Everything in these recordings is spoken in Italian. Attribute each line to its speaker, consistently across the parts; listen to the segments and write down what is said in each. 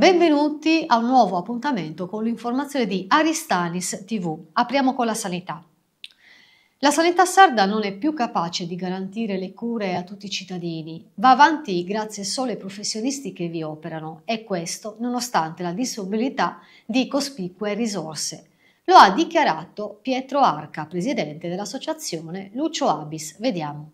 Speaker 1: Benvenuti a un nuovo appuntamento con l'informazione di Aristanis TV. Apriamo con la sanità. La sanità sarda non è più capace di garantire le cure a tutti i cittadini. Va avanti grazie solo ai professionisti che vi operano e questo nonostante la disponibilità di cospicue risorse. Lo ha dichiarato Pietro Arca, presidente dell'associazione Lucio Abis. Vediamo.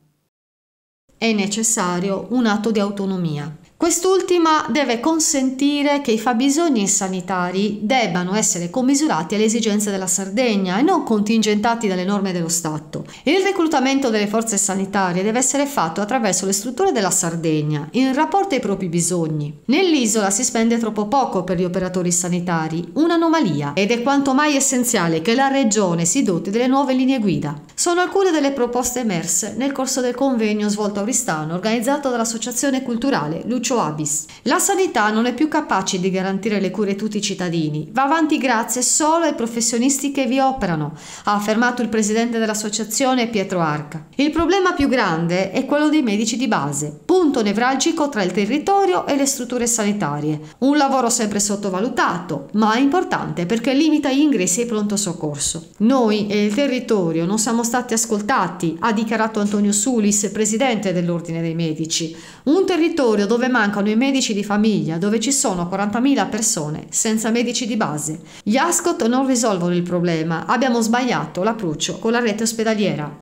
Speaker 1: È necessario un atto di autonomia Quest'ultima deve consentire che i fabbisogni sanitari debbano essere commisurati alle esigenze della Sardegna e non contingentati dalle norme dello Stato. Il reclutamento delle forze sanitarie deve essere fatto attraverso le strutture della Sardegna, in rapporto ai propri bisogni. Nell'isola si spende troppo poco per gli operatori sanitari, un'anomalia, ed è quanto mai essenziale che la Regione si doti delle nuove linee guida. Sono alcune delle proposte emerse nel corso del convegno svolto a Oristano organizzato dall'Associazione Culturale Lucia. Ciccio Abis. La sanità non è più capace di garantire le cure a tutti i cittadini, va avanti grazie solo ai professionisti che vi operano, ha affermato il presidente dell'associazione Pietro Arca. Il problema più grande è quello dei medici di base, punto nevralgico tra il territorio e le strutture sanitarie. Un lavoro sempre sottovalutato, ma importante perché limita gli ingressi ai pronto soccorso. Noi e il territorio non siamo stati ascoltati, ha dichiarato Antonio Sulis, presidente dell'Ordine dei Medici. Un territorio dove mancano i medici di famiglia, dove ci sono 40.000 persone senza medici di base. Gli ASCOT non risolvono il problema, abbiamo sbagliato l'approccio con la rete ospedaliera.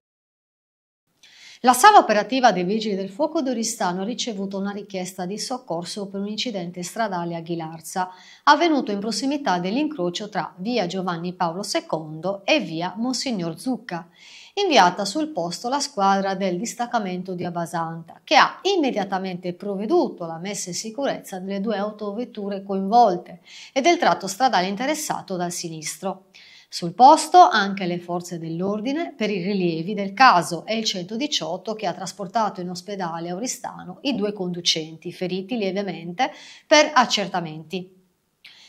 Speaker 1: La sala operativa dei Vigili del Fuoco d'Oristano ha ricevuto una richiesta di soccorso per un incidente stradale a Ghilarza, avvenuto in prossimità dell'incrocio tra via Giovanni Paolo II e via Monsignor Zucca inviata sul posto la squadra del distaccamento di Abasanta, che ha immediatamente provveduto alla messa in sicurezza delle due autovetture coinvolte e del tratto stradale interessato dal sinistro. Sul posto anche le forze dell'ordine per i rilievi del caso e il 118 che ha trasportato in ospedale a Oristano i due conducenti feriti lievemente per accertamenti.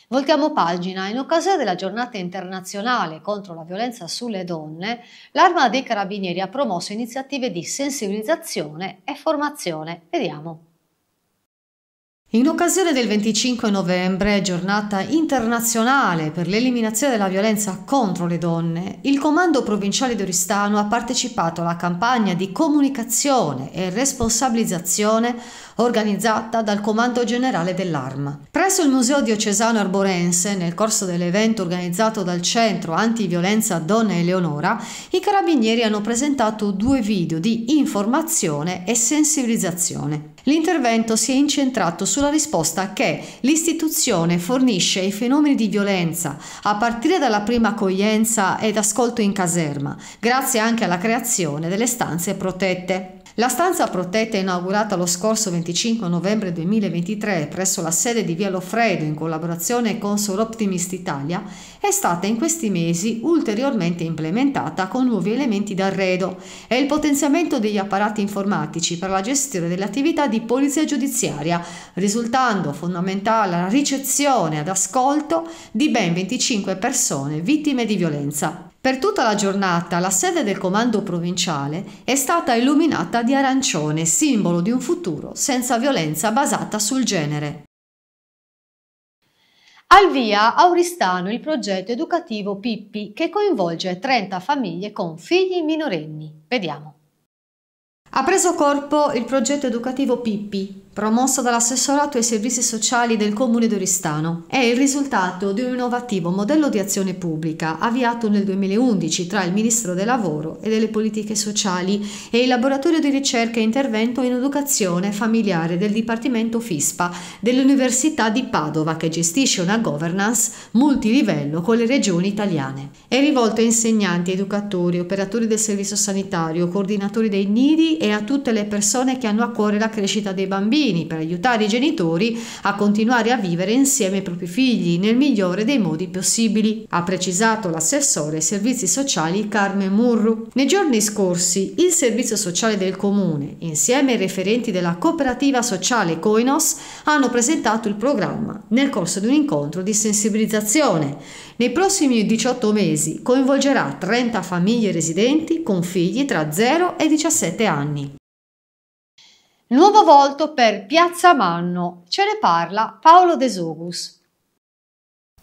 Speaker 1: Voltiamo pagina. In occasione della giornata internazionale contro la violenza sulle donne, l'Arma dei Carabinieri ha promosso iniziative di sensibilizzazione e formazione. Vediamo. In occasione del 25 novembre, giornata internazionale per l'eliminazione della violenza contro le donne, il Comando Provinciale di Oristano ha partecipato alla campagna di comunicazione e responsabilizzazione organizzata dal Comando Generale dell'Arma. Presso il Museo Diocesano Arborense, nel corso dell'evento organizzato dal Centro Antiviolenza Donna Eleonora, i carabinieri hanno presentato due video di informazione e sensibilizzazione. L'intervento si è incentrato sulla risposta che l'istituzione fornisce ai fenomeni di violenza, a partire dalla prima accoglienza ed ascolto in caserma, grazie anche alla creazione delle stanze protette. La stanza protetta inaugurata lo scorso 25 novembre 2023 presso la sede di Via Loffredo in collaborazione con Soroptimist Italia è stata in questi mesi ulteriormente implementata con nuovi elementi d'arredo e il potenziamento degli apparati informatici per la gestione delle attività di polizia giudiziaria, risultando fondamentale la ricezione ad ascolto di ben 25 persone vittime di violenza. Per tutta la giornata la sede del comando provinciale è stata illuminata di arancione, simbolo di un futuro senza violenza basata sul genere. Al via Auristano il progetto educativo Pippi che coinvolge 30 famiglie con figli minorenni. Vediamo. Ha preso corpo il progetto educativo Pippi, promossa dall'assessorato ai servizi sociali del comune d'Oristano. È il risultato di un innovativo modello di azione pubblica avviato nel 2011 tra il Ministro del Lavoro e delle Politiche Sociali e il Laboratorio di Ricerca e Intervento in Educazione Familiare del Dipartimento FISPA dell'Università di Padova che gestisce una governance multilivello con le regioni italiane. È rivolto a insegnanti, educatori, operatori del servizio sanitario, coordinatori dei nidi e a tutte le persone che hanno a cuore la crescita dei bambini bambini per aiutare i genitori a continuare a vivere insieme ai propri figli nel migliore dei modi possibili, ha precisato l'assessore ai servizi sociali Carmen Murru. Nei giorni scorsi il servizio sociale del comune, insieme ai referenti della cooperativa sociale Coinos, hanno presentato il programma nel corso di un incontro di sensibilizzazione. Nei prossimi 18 mesi coinvolgerà 30 famiglie residenti con figli tra 0 e 17 anni. Nuovo volto per Piazza Manno, ce ne parla Paolo Desogus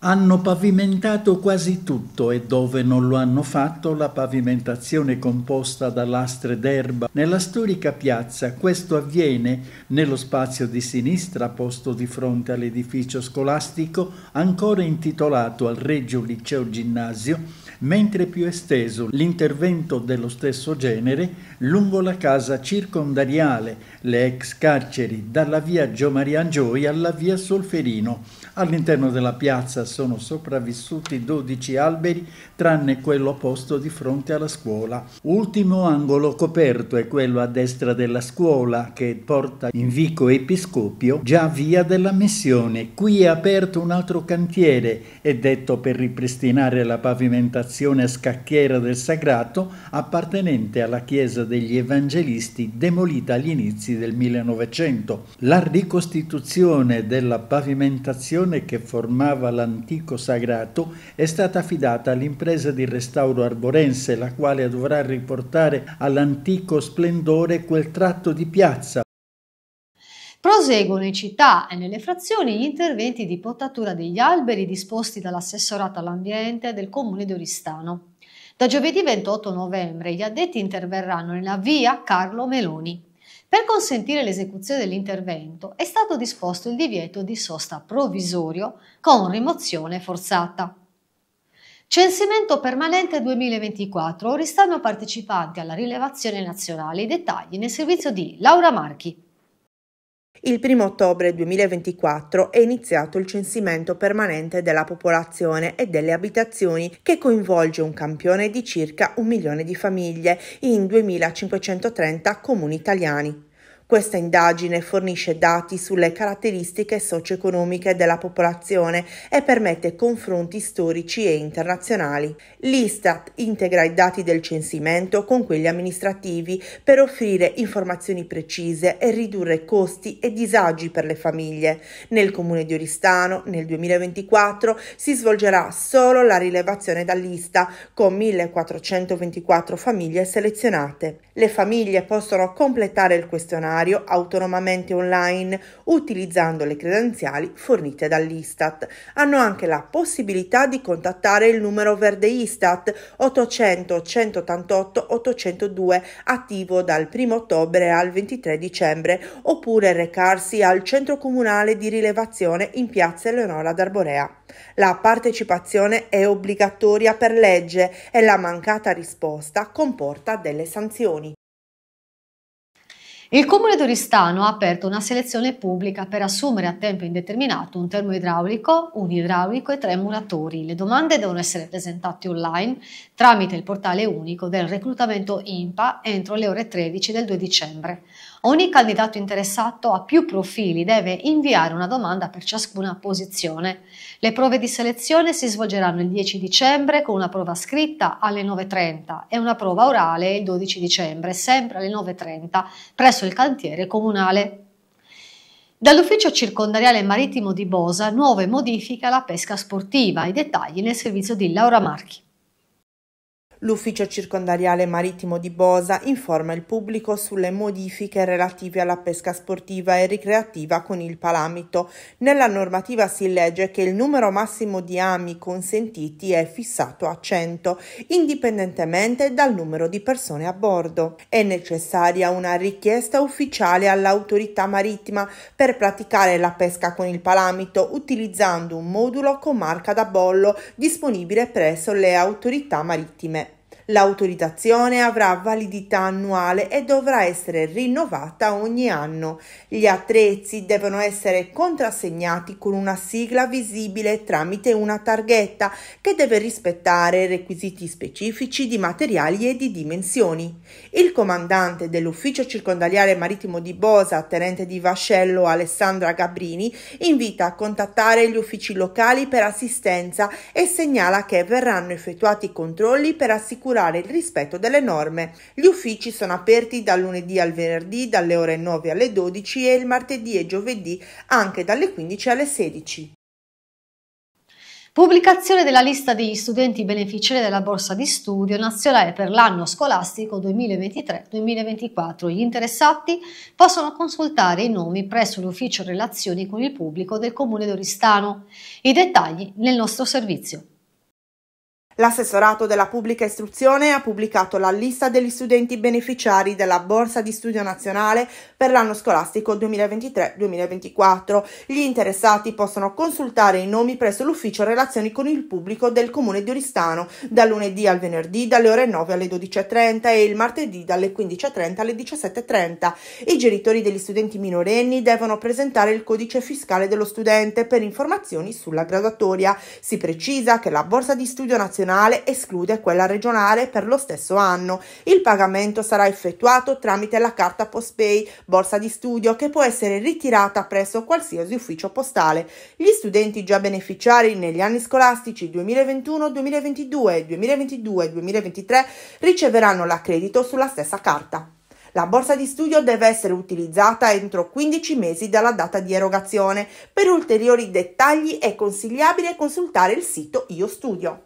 Speaker 2: hanno pavimentato quasi tutto e dove non lo hanno fatto la pavimentazione composta da lastre d'erba. Nella storica piazza questo avviene nello spazio di sinistra posto di fronte all'edificio scolastico ancora intitolato al Reggio Liceo Ginnasio, mentre più esteso l'intervento dello stesso genere lungo la casa circondariale, le ex carceri, dalla via Gio Maria Mariangioia alla via Solferino. All'interno della piazza sono sopravvissuti 12 alberi tranne quello posto di fronte alla scuola. Ultimo angolo coperto è quello a destra della scuola che porta in Vico Episcopio già via della missione. Qui è aperto un altro cantiere e detto per ripristinare la pavimentazione a scacchiera del sagrato appartenente alla chiesa degli evangelisti demolita agli inizi del 1900. La ricostituzione della pavimentazione che formava l'antico antico sagrato è stata affidata all'impresa di restauro arborense, la quale dovrà riportare all'antico splendore quel tratto di piazza
Speaker 1: Proseguono in città e nelle frazioni gli interventi di potatura degli alberi disposti dall'assessorato all'ambiente del comune di Oristano. Da giovedì 28 novembre gli addetti interverranno nella via Carlo Meloni. Per consentire l'esecuzione dell'intervento è stato disposto il divieto di sosta provvisorio con rimozione forzata. Censimento permanente 2024, ristano partecipanti alla rilevazione nazionale, i dettagli nel servizio di Laura Marchi. Il 1 ottobre
Speaker 3: 2024 è iniziato il censimento permanente della popolazione e delle abitazioni che coinvolge un campione di circa un milione di famiglie in 2530 comuni italiani. Questa indagine fornisce dati sulle caratteristiche socio-economiche della popolazione e permette confronti storici e internazionali. L'Istat integra i dati del censimento con quelli amministrativi per offrire informazioni precise e ridurre costi e disagi per le famiglie. Nel comune di Oristano nel 2024 si svolgerà solo la rilevazione dall'Ista con 1424 famiglie selezionate. Le famiglie possono completare il questionario questionario autonomamente online utilizzando le credenziali fornite dall'Istat. Hanno anche la possibilità di contattare il numero verde Istat 800 188 802 attivo dal 1 ottobre al 23 dicembre oppure recarsi al centro comunale di rilevazione in piazza Eleonora d'Arborea. La partecipazione è obbligatoria per legge e la mancata risposta comporta delle sanzioni.
Speaker 1: Il comune d'Oristano ha aperto una selezione pubblica per assumere a tempo indeterminato un termoidraulico, un idraulico e tre muratori. Le domande devono essere presentate online tramite il portale unico del reclutamento IMPA entro le ore 13 del 2 dicembre. Ogni candidato interessato a più profili deve inviare una domanda per ciascuna posizione. Le prove di selezione si svolgeranno il 10 dicembre con una prova scritta alle 9.30 e una prova orale il 12 dicembre, sempre alle 9.30, presso il cantiere comunale. Dall'ufficio circondariale marittimo di Bosa nuove modifiche alla pesca sportiva, i dettagli nel servizio di Laura Marchi.
Speaker 3: L'ufficio circondariale marittimo di Bosa informa il pubblico sulle modifiche relative alla pesca sportiva e ricreativa con il palamito. Nella normativa si legge che il numero massimo di ami consentiti è fissato a 100, indipendentemente dal numero di persone a bordo. È necessaria una richiesta ufficiale all'autorità marittima per praticare la pesca con il palamito utilizzando un modulo con marca da bollo disponibile presso le autorità marittime. L'autorizzazione avrà validità annuale e dovrà essere rinnovata ogni anno. Gli attrezzi devono essere contrassegnati con una sigla visibile tramite una targhetta che deve rispettare requisiti specifici di materiali e di dimensioni. Il comandante dell'ufficio circondariale marittimo di Bosa, tenente di vascello Alessandra Gabrini, invita a contattare gli uffici locali per assistenza e segnala che verranno effettuati controlli per assicurare assicurare il rispetto delle norme. Gli uffici sono aperti dal lunedì al venerdì dalle ore 9 alle 12 e il martedì e giovedì
Speaker 1: anche dalle 15 alle
Speaker 3: 16.
Speaker 1: Pubblicazione della lista degli studenti beneficiari della borsa di studio nazionale per l'anno scolastico 2023-2024. Gli interessati possono consultare i nomi presso l'ufficio relazioni con il pubblico del comune d'Oristano. I dettagli nel nostro servizio.
Speaker 3: L'assessorato della pubblica istruzione ha pubblicato la lista degli studenti beneficiari della borsa di studio nazionale per l'anno scolastico 2023-2024. Gli interessati possono consultare i nomi presso l'ufficio relazioni con il pubblico del comune di Oristano dal lunedì al venerdì dalle ore 9 alle 12.30 e il martedì dalle 15.30 alle 17.30. I genitori degli studenti minorenni devono presentare il codice fiscale dello studente per informazioni sulla graduatoria. Si precisa che la borsa di studio nazionale nazionale esclude quella regionale per lo stesso anno. Il pagamento sarà effettuato tramite la carta PostPay, borsa di studio, che può essere ritirata presso qualsiasi ufficio postale. Gli studenti già beneficiari negli anni scolastici 2021-2022 2022-2023 riceveranno l'accredito sulla stessa carta. La borsa di studio deve essere utilizzata entro 15 mesi dalla data di erogazione. Per ulteriori dettagli è consigliabile consultare il sito Io Studio.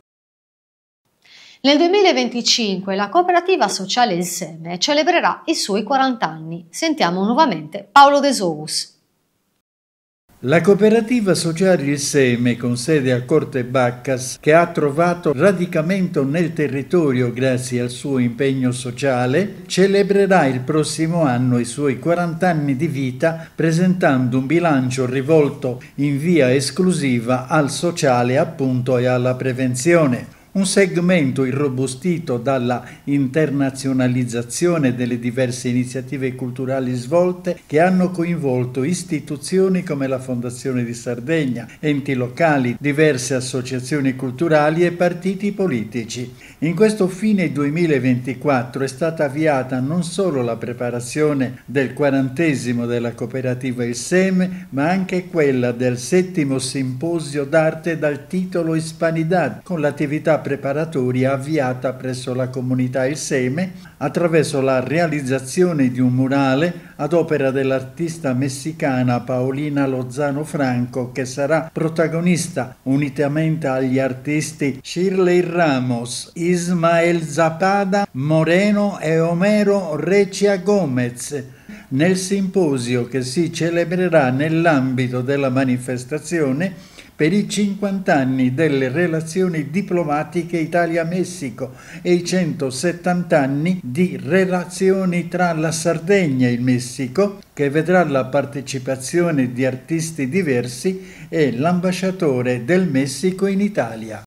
Speaker 1: Nel 2025 la cooperativa sociale Il Seme celebrerà i suoi 40 anni. Sentiamo nuovamente Paolo De Sous.
Speaker 2: La cooperativa sociale Il Seme, con sede a Corte Baccas, che ha trovato radicamento nel territorio grazie al suo impegno sociale, celebrerà il prossimo anno i suoi 40 anni di vita presentando un bilancio rivolto in via esclusiva al sociale appunto e alla prevenzione un segmento irrobustito dalla internazionalizzazione delle diverse iniziative culturali svolte che hanno coinvolto istituzioni come la Fondazione di Sardegna, enti locali, diverse associazioni culturali e partiti politici. In questo fine 2024 è stata avviata non solo la preparazione del quarantesimo della cooperativa Il Seme, ma anche quella del settimo simposio d'arte dal titolo Hispanidad, con l'attività preparatoria avviata presso la comunità Il Seme attraverso la realizzazione di un murale ad opera dell'artista messicana Paolina Lozano Franco che sarà protagonista unitamente agli artisti Shirley Ramos, Ismael Zapata, Moreno e Omero Recia Gomez nel simposio che si celebrerà nell'ambito della manifestazione per i 50 anni delle relazioni diplomatiche Italia-Messico e i 170 anni di relazioni tra la Sardegna e il Messico, che vedrà la partecipazione di artisti diversi e l'ambasciatore del Messico in Italia.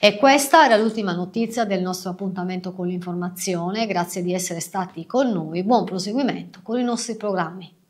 Speaker 1: E questa era l'ultima notizia del nostro appuntamento con l'informazione. Grazie di essere stati con noi. Buon proseguimento con i nostri programmi.